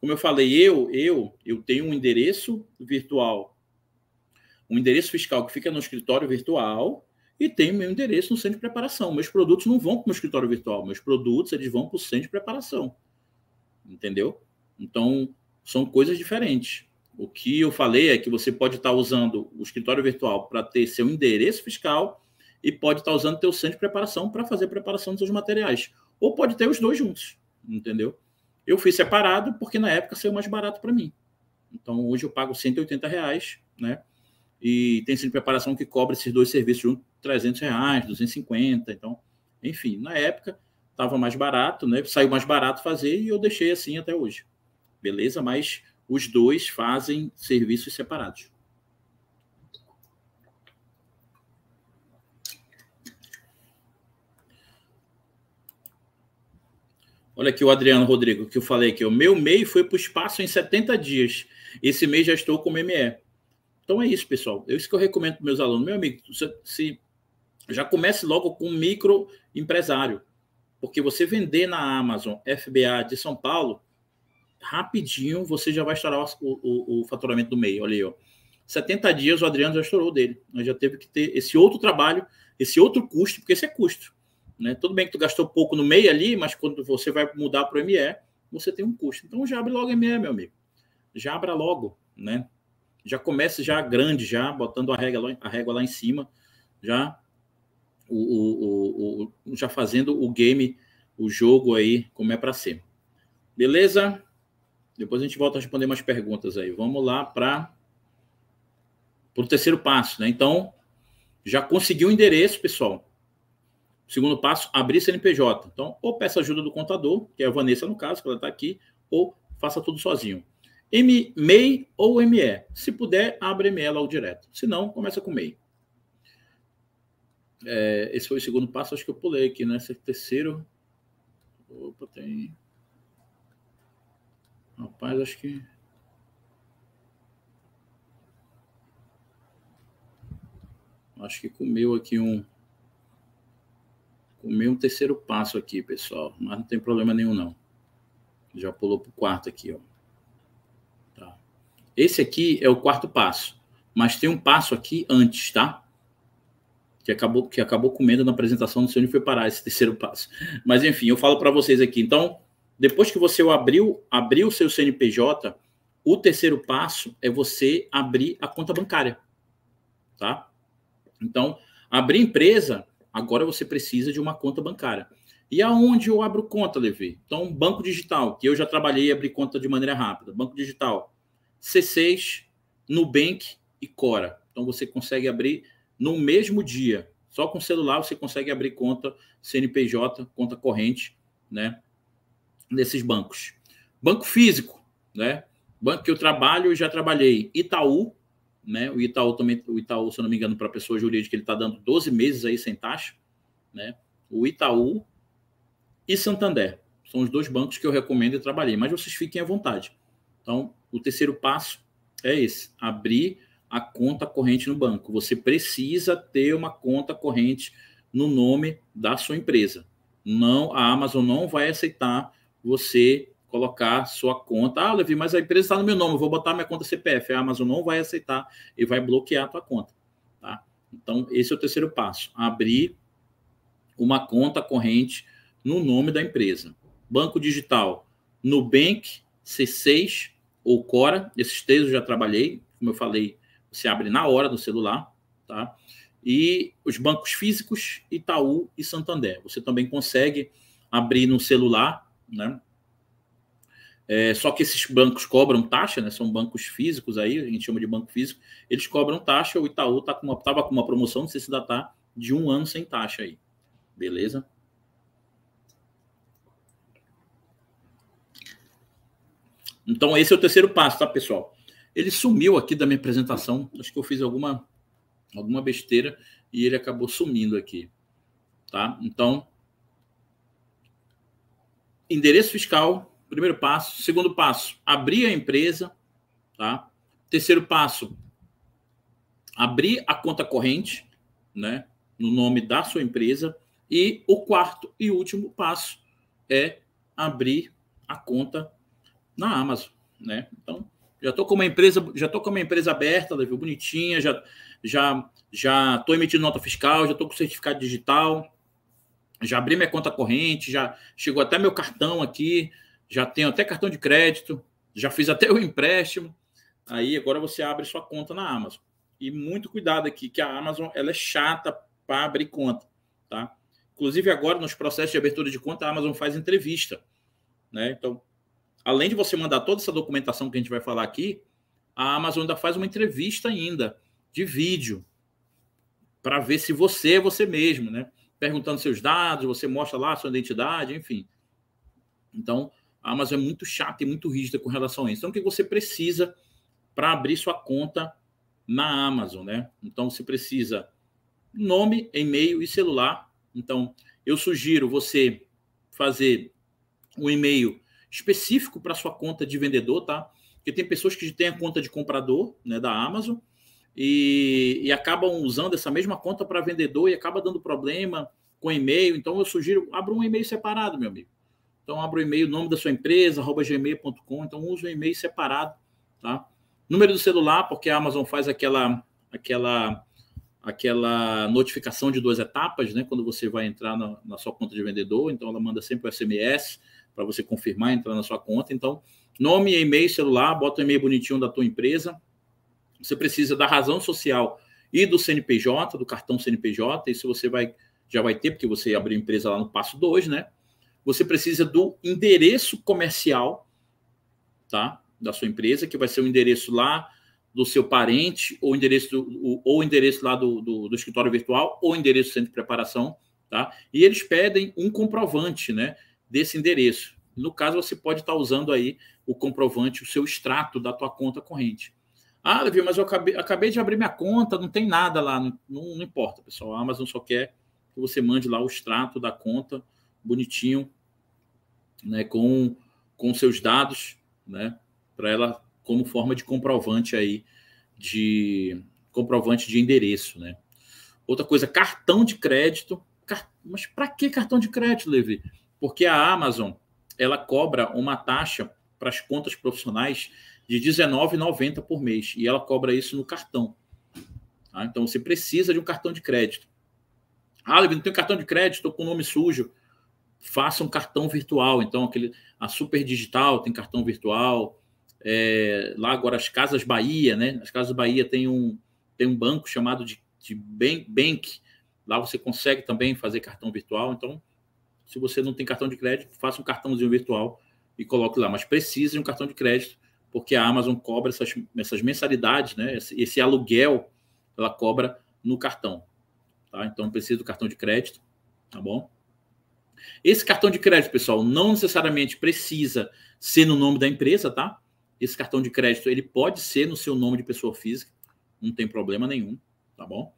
Como eu falei, eu, eu, eu tenho um endereço virtual um endereço fiscal que fica no escritório virtual e tem o meu endereço no centro de preparação. Meus produtos não vão para o meu escritório virtual, meus produtos eles vão para o centro de preparação. Entendeu? Então, são coisas diferentes. O que eu falei é que você pode estar tá usando o escritório virtual para ter seu endereço fiscal e pode estar tá usando teu centro de preparação para fazer a preparação dos seus materiais. Ou pode ter os dois juntos, entendeu? Eu fiz separado porque na época saiu mais barato para mim. Então, hoje eu pago 180 reais, né? e tem centro de preparação que cobra esses dois serviços juntos, 300 reais, 250, então, enfim, na época estava mais barato, né? Saiu mais barato fazer e eu deixei assim até hoje. Beleza? Mas os dois fazem serviços separados. Olha aqui o Adriano Rodrigo, que eu falei aqui. O meu MEI foi para o espaço em 70 dias. Esse mês já estou com o MME. Então é isso, pessoal. É isso que eu recomendo para meus alunos. Meu amigo, se, se já comece logo com um microempresário, porque você vender na Amazon FBA de São Paulo, rapidinho você já vai estourar o, o, o faturamento do meio. Olha aí, ó. 70 dias o Adriano já estourou dele. Mas já teve que ter esse outro trabalho, esse outro custo, porque esse é custo. Né? Tudo bem que tu gastou pouco no meio ali, mas quando você vai mudar para o ME, você tem um custo. Então já abre logo ME, meu amigo. Já abra logo, né? já comece já grande, já botando a régua lá, a régua lá em cima, já o, o, o, o já fazendo o game, o jogo aí como é para ser. Beleza? Depois a gente volta a responder mais perguntas aí. Vamos lá para o terceiro passo, né? Então, já conseguiu o endereço, pessoal. Segundo passo, abrir CNPJ. Então, ou peça ajuda do contador, que é a Vanessa no caso, que ela está aqui, ou faça tudo sozinho. M, MEI ou ME. Se puder, abre ME logo direto. Se não, começa com MEI. É, esse foi o segundo passo, acho que eu pulei aqui, né? Esse é o terceiro. Opa, tem. Rapaz, acho que. Acho que comeu aqui um. Comeu um terceiro passo aqui, pessoal. Mas não tem problema nenhum, não. Já pulou para o quarto aqui, ó. Esse aqui é o quarto passo, mas tem um passo aqui antes, tá? Que acabou, que acabou comendo na apresentação, não sei onde foi parar esse terceiro passo. Mas enfim, eu falo para vocês aqui. Então, depois que você abriu, abriu o seu CNPJ, o terceiro passo é você abrir a conta bancária, tá? Então, abrir empresa, agora você precisa de uma conta bancária. E aonde eu abro conta, Levi? Então, banco digital, que eu já trabalhei e abri conta de maneira rápida. Banco digital, C6, Nubank e Cora. Então você consegue abrir no mesmo dia. Só com celular você consegue abrir conta CNPJ, conta corrente, né? Nesses bancos. Banco físico, né? Banco que eu trabalho, eu já trabalhei. Itaú, né? O Itaú também, o Itaú, se eu não me engano, para pessoa jurídica, ele está dando 12 meses aí sem taxa, né? O Itaú e Santander. São os dois bancos que eu recomendo e trabalhei, mas vocês fiquem à vontade. Então, o terceiro passo é esse: abrir a conta corrente no banco. Você precisa ter uma conta corrente no nome da sua empresa. Não, a Amazon não vai aceitar você colocar sua conta. Ah, Levi, mas a empresa está no meu nome, vou botar minha conta CPF. A Amazon não vai aceitar e vai bloquear a tua conta. Tá? Então, esse é o terceiro passo: abrir uma conta corrente no nome da empresa. Banco digital, Nubank, C6, ou Cora. Esses três eu já trabalhei, como eu falei, você abre na hora no celular, tá? E os bancos físicos, Itaú e Santander. Você também consegue abrir no celular, né? É, só que esses bancos cobram taxa, né? São bancos físicos aí, a gente chama de banco físico. Eles cobram taxa. O Itaú tá com uma, tava com uma promoção, não sei se ainda tá, de um ano sem taxa aí. Beleza? Então, esse é o terceiro passo, tá, pessoal? Ele sumiu aqui da minha apresentação. Acho que eu fiz alguma, alguma besteira e ele acabou sumindo aqui. Tá? Então, endereço fiscal, primeiro passo. Segundo passo, abrir a empresa. Tá? Terceiro passo, abrir a conta corrente, né? No nome da sua empresa. E o quarto e último passo é abrir a conta na Amazon, né? Então, já tô com uma empresa, já tô com uma empresa aberta, viu, bonitinha, já já já tô emitindo nota fiscal, já tô com certificado digital, já abri minha conta corrente, já chegou até meu cartão aqui, já tenho até cartão de crédito, já fiz até o empréstimo. Aí agora você abre sua conta na Amazon. E muito cuidado aqui, que a Amazon ela é chata para abrir conta, tá? Inclusive agora nos processos de abertura de conta a Amazon faz entrevista, né? Então além de você mandar toda essa documentação que a gente vai falar aqui, a Amazon ainda faz uma entrevista ainda de vídeo para ver se você é você mesmo, né? Perguntando seus dados, você mostra lá sua identidade, enfim. Então, a Amazon é muito chata e muito rígida com relação a isso. Então, o que você precisa para abrir sua conta na Amazon, né? Então, você precisa nome, e-mail e celular. Então, eu sugiro você fazer um e-mail específico para sua conta de vendedor, tá? Porque tem pessoas que têm a conta de comprador né, da Amazon e, e acabam usando essa mesma conta para vendedor e acaba dando problema com e-mail. Então eu sugiro, abra um e-mail separado, meu amigo. Então abra o e-mail, nome da sua empresa, gmail.com. Então use um e-mail separado, tá? Número do celular, porque a Amazon faz aquela aquela aquela notificação de duas etapas, né? Quando você vai entrar na, na sua conta de vendedor, então ela manda sempre o SMS para você confirmar, entrar na sua conta. Então, nome, e-mail, celular, bota o e-mail bonitinho da tua empresa. Você precisa da razão social e do CNPJ, do cartão CNPJ, isso você vai já vai ter, porque você abriu empresa lá no passo 2, né? Você precisa do endereço comercial, tá? Da sua empresa, que vai ser o endereço lá do seu parente, ou endereço, do, ou endereço lá do, do, do escritório virtual, ou endereço do centro de preparação, tá? E eles pedem um comprovante, né? desse endereço. No caso, você pode estar usando aí o comprovante, o seu extrato da tua conta corrente. Ah, Levi, mas eu acabei, acabei, de abrir minha conta, não tem nada lá. Não, não, importa, pessoal. A Amazon só quer que você mande lá o extrato da conta, bonitinho, né, com, com seus dados, né, para ela, como forma de comprovante aí, de comprovante de endereço, né. Outra coisa, cartão de crédito. Car... Mas para que cartão de crédito, Levi? porque a Amazon ela cobra uma taxa para as contas profissionais de R$19,90 por mês e ela cobra isso no cartão. Tá? Então você precisa de um cartão de crédito. Ah, não tenho cartão de crédito, estou com o nome sujo. Faça um cartão virtual. Então, aquele, a Super Digital tem cartão virtual. É, lá agora as Casas Bahia, né? As Casas Bahia tem um, tem um banco chamado de, de Bank. Lá você consegue também fazer cartão virtual. Então, se você não tem cartão de crédito, faça um cartãozinho virtual e coloque lá. Mas precisa de um cartão de crédito, porque a Amazon cobra essas, essas mensalidades, né? Esse, esse, aluguel ela cobra no cartão. Tá? Então precisa do cartão de crédito, tá bom? Esse cartão de crédito, pessoal, não necessariamente precisa ser no nome da empresa, tá? Esse cartão de crédito ele pode ser no seu nome de pessoa física, não tem problema nenhum, tá bom?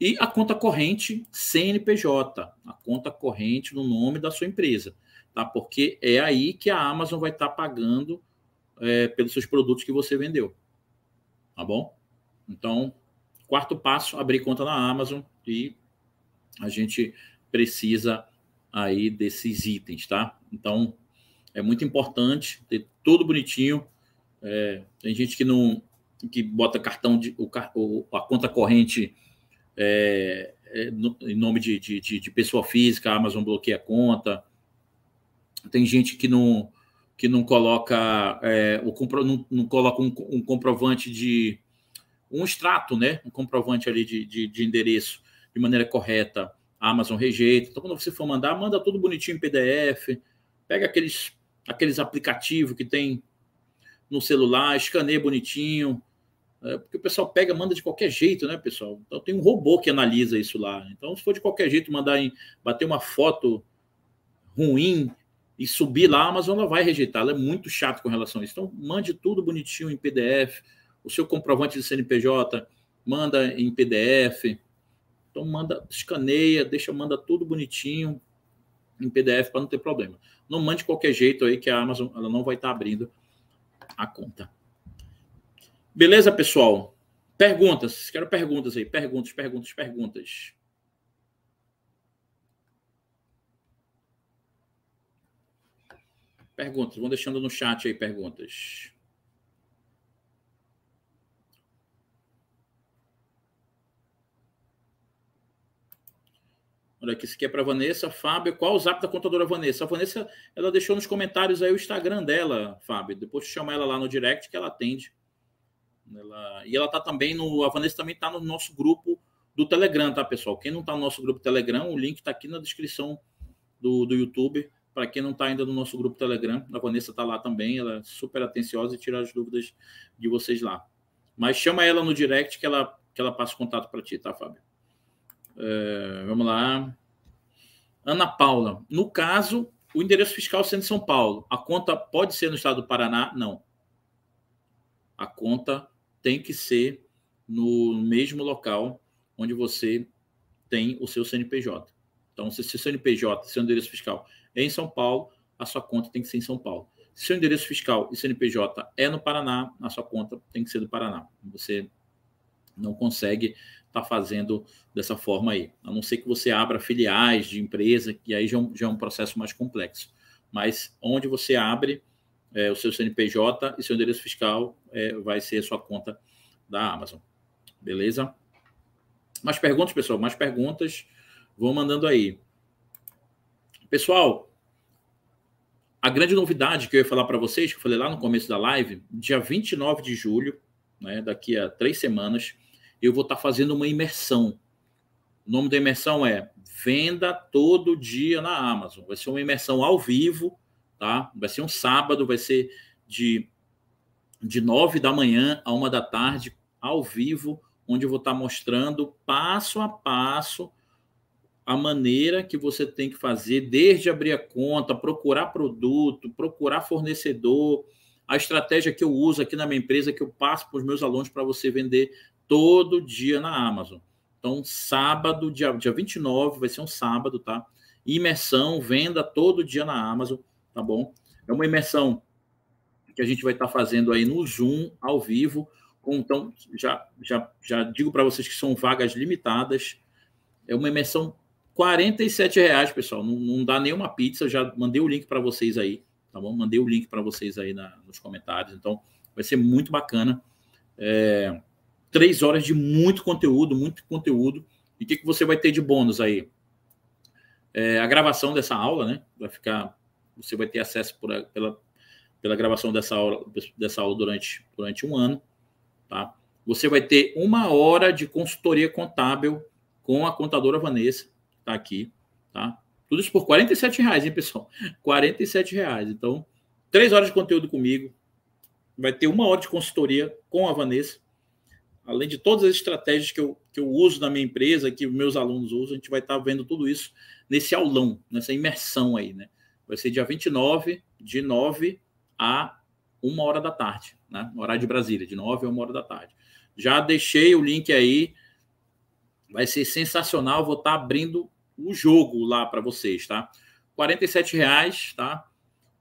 E a conta corrente CNPJ, a conta corrente no nome da sua empresa, tá? Porque é aí que a Amazon vai estar tá pagando é, pelos seus produtos que você vendeu, tá bom? Então, quarto passo, abrir conta na Amazon e a gente precisa aí desses itens, tá? Então, é muito importante ter tudo bonitinho. É, tem gente que não que bota cartão de o, a conta corrente é, é, no, em nome de, de, de, pessoa física, a Amazon bloqueia a conta. Tem gente que não, que não coloca, é, o compro, não, não coloca um, um, comprovante de. um extrato, né? Um comprovante ali de, de, de endereço de maneira correta. A Amazon rejeita. Então, quando você for mandar, manda tudo bonitinho em PDF. Pega aqueles, aqueles aplicativos que tem no celular, escaneia bonitinho, é, porque o pessoal pega, manda de qualquer jeito, né, pessoal? Então tem um robô que analisa isso lá. Então, se for de qualquer jeito mandar em, bater uma foto ruim e subir lá, a Amazon ela vai rejeitar. Ela é muito chata com relação a isso. Então, mande tudo bonitinho em PDF. O seu comprovante de CNPJ manda em PDF. Então, manda, escaneia, deixa, manda tudo bonitinho em PDF para não ter problema. Não mande de qualquer jeito aí que a Amazon ela não vai estar tá abrindo a conta. Beleza, pessoal? Perguntas. Quero perguntas aí. Perguntas, perguntas, perguntas. Perguntas. Vão deixando no chat aí perguntas. Olha aqui, isso aqui é para Vanessa. Fábio, qual o zap da contadora Vanessa? A Vanessa, ela deixou nos comentários aí o Instagram dela, Fábio. Depois chama ela lá no direct que ela atende ela, e ela tá também no. A Vanessa também está no nosso grupo do Telegram, tá, pessoal? Quem não está no nosso grupo Telegram, o link está aqui na descrição do, do YouTube. Para quem não está ainda no nosso grupo Telegram, a Vanessa está lá também, ela é super atenciosa e tira as dúvidas de vocês lá. Mas chama ela no direct que ela, que ela passa o contato para ti, tá, Fábio? É, vamos lá. Ana Paula, no caso, o endereço fiscal sendo São Paulo, a conta pode ser no estado do Paraná? Não. A conta tem que ser no mesmo local onde você tem o seu CNPJ. Então, se, se o CNPJ, seu endereço fiscal é em São Paulo, a sua conta tem que ser em São Paulo. Se seu endereço fiscal e CNPJ é no Paraná, a sua conta tem que ser do Paraná. Você não consegue estar tá fazendo dessa forma aí. A não ser que você abra filiais de empresa, que aí já, é já é um processo mais complexo. Mas onde você abre, é, o seu CNPJ e seu endereço fiscal é, vai ser a sua conta da Amazon. Beleza? Mais perguntas, pessoal? Mais perguntas? Vão mandando aí. Pessoal, a grande novidade que eu ia falar para vocês, que eu falei lá no começo da live, dia 29 de julho, né, daqui a três semanas, eu vou estar tá fazendo uma imersão. O nome da imersão é Venda Todo Dia na Amazon. Vai ser uma imersão ao vivo, tá? Vai ser um sábado, vai ser de, de 9 da manhã a uma da tarde, ao vivo, onde eu vou estar tá mostrando passo a passo a maneira que você tem que fazer, desde abrir a conta, procurar produto, procurar fornecedor, a estratégia que eu uso aqui na minha empresa, que eu passo para os meus alunos para você vender todo dia na Amazon. Então, sábado, dia, dia 29, vai ser um sábado, tá? Imersão, venda todo dia na Amazon tá bom? É uma imersão que a gente vai estar tá fazendo aí no Zoom, ao vivo. Com, então, já, já, já digo para vocês que são vagas limitadas. É uma imersão R$ reais, pessoal. Não, não dá nenhuma pizza. Já mandei o link para vocês aí, tá bom? Mandei o link para vocês aí na, nos comentários. Então, vai ser muito bacana. É, três horas de muito conteúdo, muito conteúdo. E o que, que você vai ter de bônus aí? É, a gravação dessa aula, né? Vai ficar você vai ter acesso por, pela, pela gravação dessa aula, dessa aula durante, durante um ano. Tá? Você vai ter uma hora de consultoria contábil com a contadora Vanessa, que está aqui. Tá? Tudo isso por R$ reais, hein, pessoal? R$ reais. Então, três horas de conteúdo comigo. Vai ter uma hora de consultoria com a Vanessa. Além de todas as estratégias que eu, que eu uso na minha empresa, que meus alunos usam, a gente vai estar tá vendo tudo isso nesse aulão, nessa imersão aí, né? vai ser dia 29, de 9 a 1 hora da tarde, né? horário de Brasília, de 9 a 1 hora da tarde. Já deixei o link aí, vai ser sensacional. Vou estar tá abrindo o jogo lá para vocês, tá? R$ reais, tá?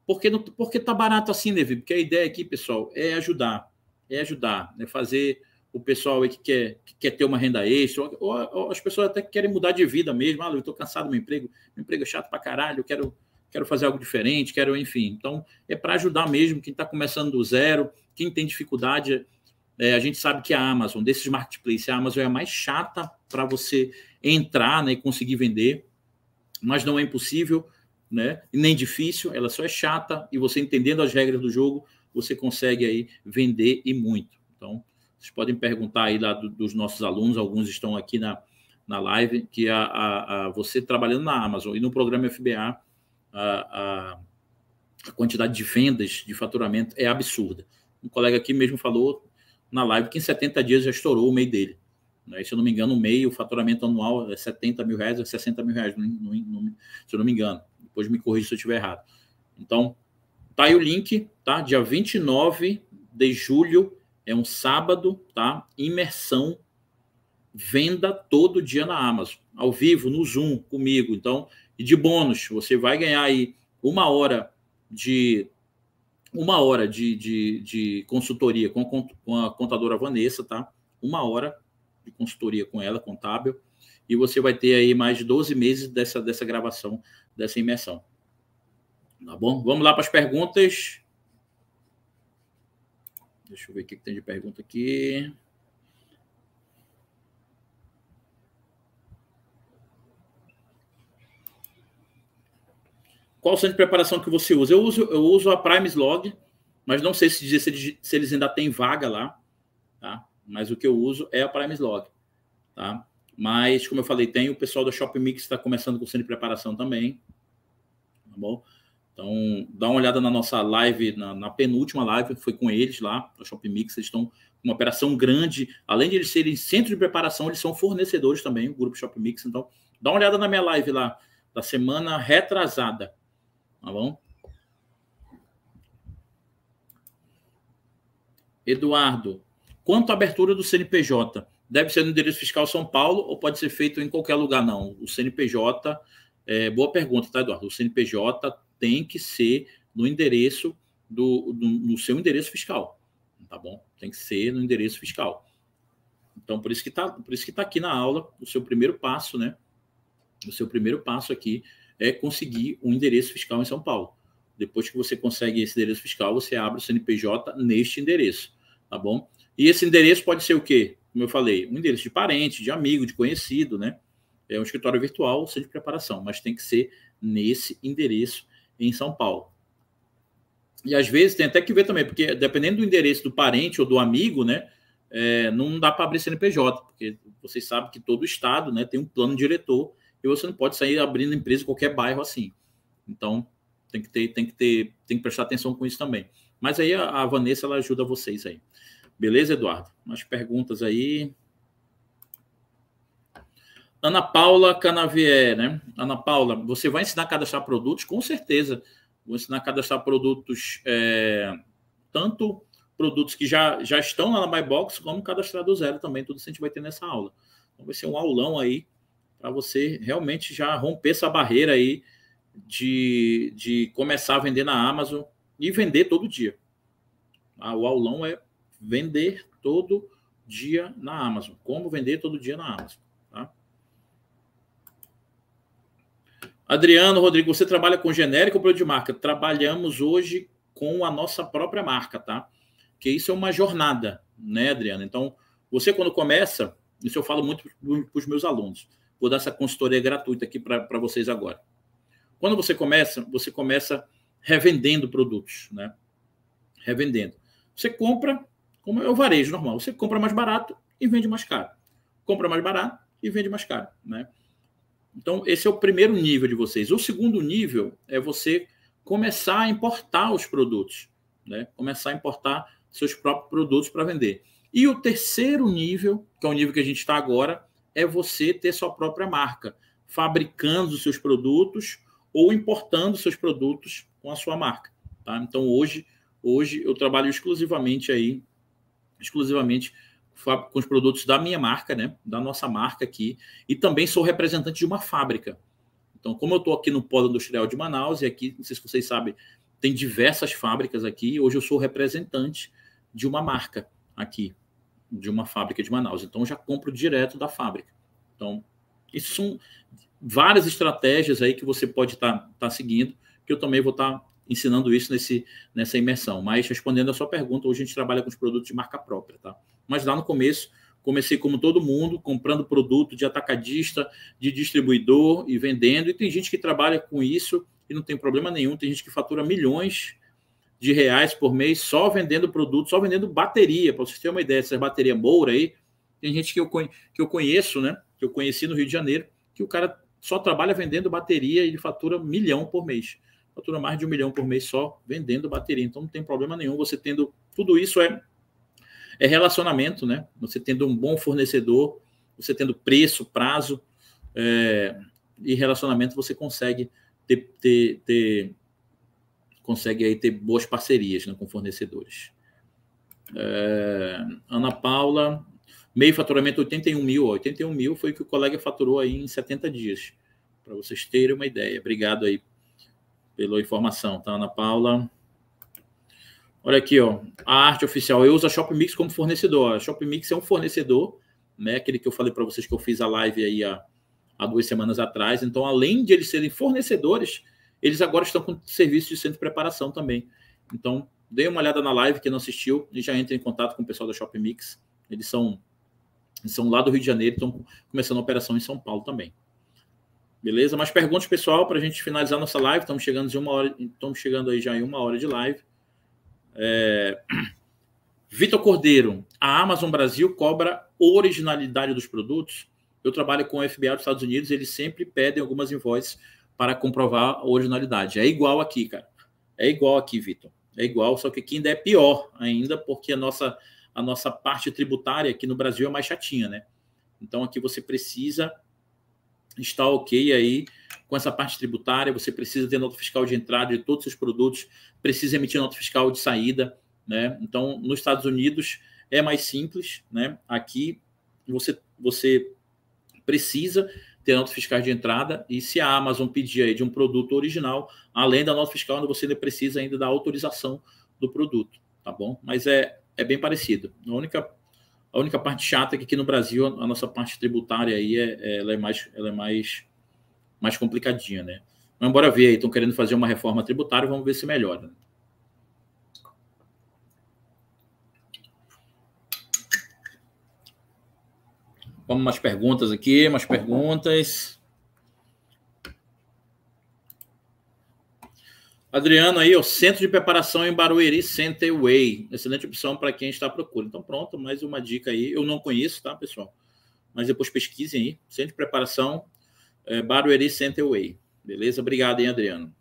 Porque, não, porque tá barato assim, Levi? Porque a ideia aqui, pessoal, é ajudar. É ajudar, né? Fazer o pessoal aí que quer, que quer ter uma renda extra, ou, ou, ou as pessoas até que querem mudar de vida mesmo. Ah, eu estou cansado do meu emprego, meu emprego é chato para caralho, eu quero quero fazer algo diferente, quero, enfim. Então, é para ajudar mesmo quem está começando do zero, quem tem dificuldade. É, a gente sabe que a Amazon, desses marketplaces, a Amazon é a mais chata para você entrar né, e conseguir vender, mas não é impossível, né, nem difícil, ela só é chata e você entendendo as regras do jogo, você consegue aí vender e muito. Então, vocês podem perguntar aí lá do, dos nossos alunos, alguns estão aqui na, na live, que a, a, a você trabalhando na Amazon e no programa FBA, a, a, a quantidade de vendas, de faturamento é absurda. Um colega aqui mesmo falou na live que em 70 dias já estourou o meio dele. Né? Se eu não me engano, o meio, o faturamento anual é 70 mil reais, é 60 mil reais, se eu não me engano. Depois me corrija se eu estiver errado. Então, tá aí o link, tá? Dia 29 de julho, é um sábado, tá? Imersão, venda todo dia na Amazon, ao vivo, no Zoom, comigo. Então, e de bônus, você vai ganhar aí uma hora de uma hora de, de, de consultoria com, com a contadora Vanessa, tá? Uma hora de consultoria com ela, contábil, e você vai ter aí mais de 12 meses dessa, dessa gravação, dessa imersão. Tá bom? Vamos lá para as perguntas. Deixa eu ver o que tem de pergunta aqui. qual centro de preparação que você usa? Eu uso, eu uso a Primes Log, mas não sei se dizer se eles, se eles ainda têm vaga lá, tá? Mas o que eu uso é a Primes Log, tá? Mas, como eu falei, tem o pessoal da Shop Mix está começando com o centro de preparação também, tá bom? Então, dá uma olhada na nossa live, na, na penúltima live, foi com eles lá, a Shop Mix, eles estão uma operação grande, além de eles serem centro de preparação, eles são fornecedores também, o grupo Shop Mix, então, dá uma olhada na minha live lá, da semana retrasada, Tá bom? Eduardo, quanto à abertura do CNPJ? Deve ser no endereço fiscal São Paulo ou pode ser feito em qualquer lugar, não? O CNPJ, é, boa pergunta, tá, Eduardo? O CNPJ tem que ser no endereço do, do, no seu endereço fiscal, tá bom? Tem que ser no endereço fiscal. Então, por isso que está, por isso que tá aqui na aula o seu primeiro passo, né? O seu primeiro passo aqui é conseguir um endereço fiscal em São Paulo. Depois que você consegue esse endereço fiscal, você abre o CNPJ neste endereço, tá bom? E esse endereço pode ser o quê? Como eu falei, um endereço de parente, de amigo, de conhecido, né? É um escritório virtual, seja de preparação, mas tem que ser nesse endereço em São Paulo. E às vezes tem até que ver também, porque dependendo do endereço do parente ou do amigo, né? É, não dá para abrir CNPJ, porque vocês sabem que todo estado né, tem um plano diretor e você não pode sair abrindo empresa em qualquer bairro assim. Então, tem que ter, tem que ter, tem que prestar atenção com isso também. Mas aí a, a Vanessa ela ajuda vocês aí. Beleza, Eduardo? Mais perguntas aí. Ana Paula Canavier, né? Ana Paula, você vai ensinar a cadastrar produtos? Com certeza. Vou ensinar a cadastrar produtos, é, tanto produtos que já, já estão lá na MyBox como cadastrar do zero também. Tudo isso a gente vai ter nessa aula. Então vai ser um aulão aí para você realmente já romper essa barreira aí de, de começar a vender na Amazon e vender todo dia. O aulão é vender todo dia na Amazon. Como vender todo dia na Amazon. Tá? Adriano, Rodrigo, você trabalha com genérico ou produto de marca? Trabalhamos hoje com a nossa própria marca, tá? Que isso é uma jornada, né, Adriano? Então, você quando começa, isso eu falo muito para os meus alunos, Vou dar essa consultoria gratuita aqui para vocês agora. Quando você começa, você começa revendendo produtos, né? Revendendo. Você compra, como é o varejo normal, você compra mais barato e vende mais caro. Compra mais barato e vende mais caro, né? Então, esse é o primeiro nível de vocês. O segundo nível é você começar a importar os produtos, né? Começar a importar seus próprios produtos para vender. E o terceiro nível, que é o nível que a gente está agora, é você ter sua própria marca, fabricando os seus produtos ou importando seus produtos com a sua marca. Tá? Então hoje, hoje eu trabalho exclusivamente aí, exclusivamente com os produtos da minha marca, né? Da nossa marca aqui, e também sou representante de uma fábrica. Então, como eu estou aqui no Polo Industrial de Manaus, e aqui, não sei se vocês sabem, tem diversas fábricas aqui. Hoje eu sou representante de uma marca aqui de uma fábrica de Manaus. Então, já compro direto da fábrica. Então, isso são várias estratégias aí que você pode estar tá, tá seguindo, que eu também vou estar tá ensinando isso nesse, nessa imersão. Mas, respondendo a sua pergunta, hoje a gente trabalha com os produtos de marca própria, tá? Mas lá no começo, comecei como todo mundo, comprando produto de atacadista, de distribuidor e vendendo. E tem gente que trabalha com isso e não tem problema nenhum. Tem gente que fatura milhões de reais por mês só vendendo produto, só vendendo bateria. Para vocês terem uma ideia, essa bateria Moura aí, tem gente que eu, que eu conheço, né? Que eu conheci no Rio de Janeiro, que o cara só trabalha vendendo bateria e ele fatura milhão por mês. Fatura mais de um milhão por mês só vendendo bateria. Então não tem problema nenhum você tendo. Tudo isso é, é relacionamento, né? Você tendo um bom fornecedor, você tendo preço, prazo é, e relacionamento, você consegue ter, ter, ter consegue aí ter boas parcerias né, com fornecedores. É, Ana Paula, meio faturamento 81 mil, ó, 81 mil foi o que o colega faturou aí em 70 dias, para vocês terem uma ideia. Obrigado aí pela informação, tá, Ana Paula? Olha aqui, ó, a arte oficial. Eu uso a Shopmix como fornecedor. A Shopmix é um fornecedor, né? Aquele que eu falei para vocês que eu fiz a live aí há, há duas semanas atrás. Então, além de eles serem fornecedores, eles agora estão com serviço de centro de preparação também. Então, dê uma olhada na live, quem não assistiu, e já entre em contato com o pessoal da Shop Mix. Eles são, são lá do Rio de Janeiro, estão começando a operação em São Paulo também. Beleza? Mais perguntas, pessoal, para a gente finalizar nossa live. Estamos chegando, de uma hora, estamos chegando aí já em uma hora de live. É... Vitor Cordeiro, a Amazon Brasil cobra originalidade dos produtos? Eu trabalho com o FBI dos Estados Unidos, eles sempre pedem algumas invoices para comprovar a originalidade. É igual aqui, cara. É igual aqui, Vitor. É igual, só que aqui ainda é pior ainda, porque a nossa, a nossa parte tributária aqui no Brasil é mais chatinha, né? Então aqui você precisa estar ok aí com essa parte tributária, você precisa ter nota fiscal de entrada de todos os seus produtos, precisa emitir nota fiscal de saída, né? Então, nos Estados Unidos é mais simples, né? Aqui você, você precisa ter nota fiscal de entrada, e se a Amazon pedir aí de um produto original, além da nota fiscal, você ainda precisa ainda da autorização do produto, tá bom? Mas é, é bem parecido. A única, a única parte chata é que aqui no Brasil a nossa parte tributária aí é, é ela é mais ela é mais, mais complicadinha, né? Mas bora ver aí, estão querendo fazer uma reforma tributária, vamos ver se melhora. Né? Vamos umas perguntas aqui, umas perguntas. Adriano aí, o Centro de Preparação em Barueri, Center Way. Excelente opção para quem está à procura. Então, pronto, mais uma dica aí. Eu não conheço, tá, pessoal? Mas depois pesquisem aí. Centro de Preparação é, Barueri Center Way. Beleza? Obrigado, hein, Adriano.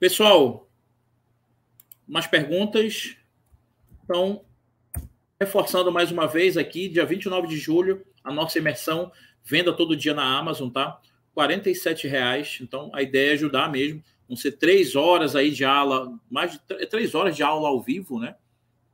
Pessoal, mais perguntas? Então, Reforçando mais uma vez aqui, dia 29 de julho, a nossa imersão, venda todo dia na Amazon, tá? R$ reais. Então, a ideia é ajudar mesmo. Vão ser três horas aí de aula, mais de três horas de aula ao vivo, né?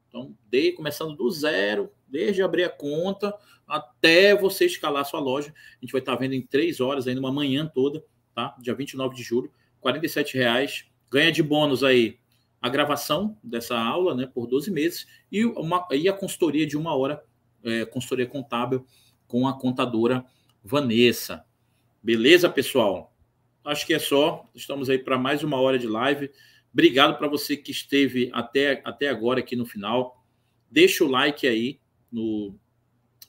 Então, dei, começando do zero, desde abrir a conta até você escalar sua loja. A gente vai estar vendo em três horas, ainda uma manhã toda, tá? Dia 29 de julho, R$ reais. Ganha de bônus aí a gravação dessa aula né, por 12 meses e, uma, e a consultoria de uma hora, é, consultoria contábil com a contadora Vanessa. Beleza, pessoal? Acho que é só. Estamos aí para mais uma hora de live. Obrigado para você que esteve até, até agora aqui no final. Deixa o like aí no.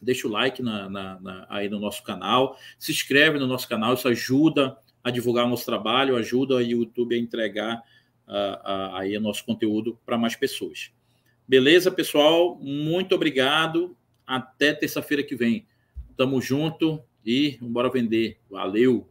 Deixa o like na, na, na aí no nosso canal. Se inscreve no nosso canal, isso ajuda a divulgar o nosso trabalho, ajuda o YouTube a entregar aí o é nosso conteúdo para mais pessoas. Beleza, pessoal? Muito obrigado. Até terça-feira que vem. Tamo junto e bora vender. Valeu!